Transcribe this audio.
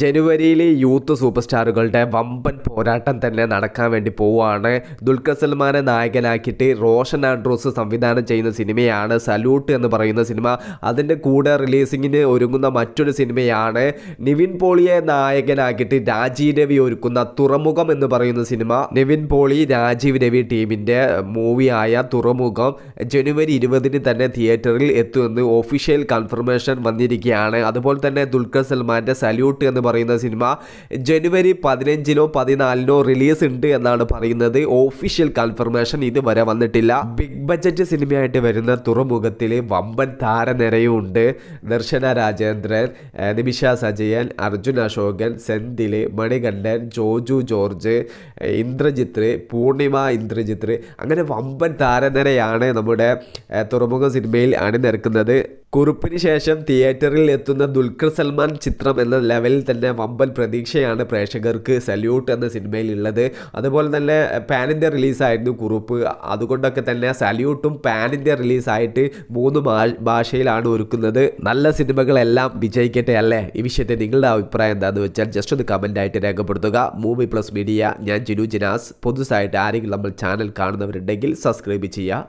ജനുവരിയിലെ youth super സ്റ്റാറുകളുടെ വമ്പൻ പോരാട്ടം തന്നെ നടക്കാൻ വേണ്ടി പോവുകയാണ് ദുൽഖർ സൽമാനെ നായകനാക്കിയിട്ട് റോഷൻ ആൻഡ്രൂസ് സംവിധാനം ചെയ്യുന്ന സിനിമയാണ് സല്യൂട്ട് എന്ന് പറയുന്ന സിനിമ അതിൻ്റെ കൂടെ റിലീസിങ്ങിന് ഒരുങ്ങുന്ന മറ്റൊരു സിനിമയാണ് നിവിൻ പോളിയെ നായകനാക്കിയിട്ട് രാജീവ് രവി ഒരുക്കുന്ന തുറമുഖം എന്ന് പറയുന്ന സിനിമ നിവിൻ പോളി രാജീവ് രവി ടീമിൻ്റെ മൂവിയായ തുറമുഖം ജനുവരി ഇരുപതിന് തന്നെ തിയേറ്ററിൽ എത്തുമെന്ന് ഒഫീഷ്യൽ കൺഫർമേഷൻ വന്നിരിക്കുകയാണ് അതുപോലെ തന്നെ ദുൽഖർ സൽമാൻ്റെ സല്യൂട്ട് എന്ന് പറയുന്ന സിനിമ ജനുവരി പതിനഞ്ചിനോ പതിനാലിനോ റിലീസ് ഉണ്ട് എന്നാണ് പറയുന്നത് ഓഫീഷ്യൽ കൺഫർമേഷൻ ഇതുവരെ വന്നിട്ടില്ല ബിഗ് ബഡ്ജറ്റ് സിനിമയായിട്ട് വരുന്ന തുറമുഖത്തിൽ വമ്പൻ താരനിരയും ഉണ്ട് ദർശന രാജേന്ദ്രൻ നിമിഷ സജയൻ അർജുൻ അശോകൻ സെന്തില് മണികണ്ഠൻ ജോജു ജോർജ് ഇന്ദ്രജിത്ത് പൂർണിമ ഇന്ദ്രജിത്ത് അങ്ങനെ വമ്പൻ താരനിരയാണ് നമ്മുടെ തുറമുഖ സിനിമയിൽ അണിനിരക്കുന്നത് കുറിപ്പിന് ശേഷം തിയേറ്ററിൽ എത്തുന്ന ദുൽഖർ സൽമാൻ ചിത്രം എന്ന ലെവലിൽ തന്നെ വമ്പൻ പ്രതീക്ഷയാണ് പ്രേക്ഷകർക്ക് സല്യൂട്ട് എന്ന സിനിമയിൽ ഉള്ളത് അതുപോലെ തന്നെ പാനിൻ്റെ റിലീസായിരുന്നു കുറുപ്പ് അതുകൊണ്ടൊക്കെ തന്നെ സല്യൂട്ടും പാനിൻ്റെ റിലീസായിട്ട് മൂന്ന് ഭാഷയിലാണ് ഒരുക്കുന്നത് നല്ല സിനിമകളെല്ലാം വിജയിക്കട്ടെ അല്ലേ ഈ വിഷയത്തെ നിങ്ങളുടെ അഭിപ്രായം എന്താണെന്ന് വെച്ചാൽ ജസ്റ്റ് ഒന്ന് കമൻ്റായിട്ട് രേഖപ്പെടുത്തുക മൂവി പ്ലസ് മീഡിയ ഞാൻ ജിനു ജിനാസ് പൊതുസായിട്ട് ആരെങ്കിലും നമ്മൾ ചാനൽ കാണുന്നവരുണ്ടെങ്കിൽ സബ്സ്ക്രൈബ് ചെയ്യുക